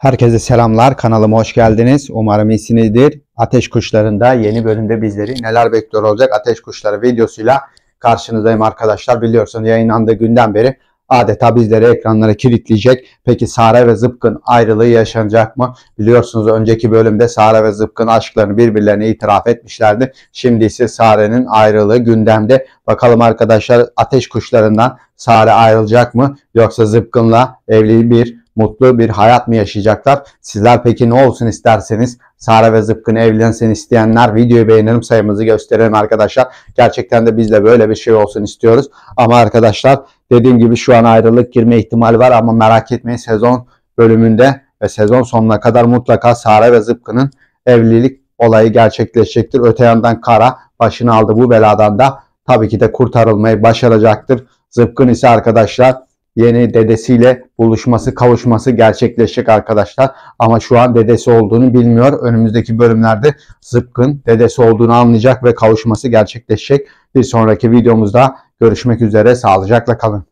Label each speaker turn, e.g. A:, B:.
A: Herkese selamlar. Kanalıma hoş geldiniz. Umarım iyisinizdir. Ateş Kuşları'nda yeni bölümde bizleri neler bekliyor olacak Ateş Kuşları videosuyla karşınızdayım arkadaşlar. Biliyorsunuz yayınlandığı günden beri adeta bizleri ekranlara kilitleyecek. Peki Sare ve Zıpkın ayrılığı yaşanacak mı? Biliyorsunuz önceki bölümde Sare ve Zıpkın aşklarını birbirlerine itiraf etmişlerdi. Şimdi ise Sare'nin ayrılığı gündemde. Bakalım arkadaşlar ateş kuşlarından Sare ayrılacak mı? Yoksa Zıpkın'la evli bir mutlu bir hayat mı yaşayacaklar? Sizler peki ne olsun isterseniz Sara ve Zıpkın evlensin isteyenler videoyu beğenirim sayımızı gösterelim arkadaşlar. Gerçekten de biz de böyle bir şey olsun istiyoruz. Ama arkadaşlar dediğim gibi şu an ayrılık girme ihtimali var ama merak etmeyin sezon bölümünde ve sezon sonuna kadar mutlaka Sara ve Zıpkın'ın evlilik olayı gerçekleşecektir. Öte yandan Kara başını aldı bu beladan da tabii ki de kurtarılmayı başaracaktır. Zıpkın ise arkadaşlar yeni dedesiyle buluşması, kavuşması gerçekleşecek arkadaşlar. Ama şu an dedesi olduğunu bilmiyor. Önümüzdeki bölümlerde zıpkın dedesi olduğunu anlayacak ve kavuşması gerçekleşecek. Bir sonraki videomuzda görüşmek üzere. Sağlıcakla kalın.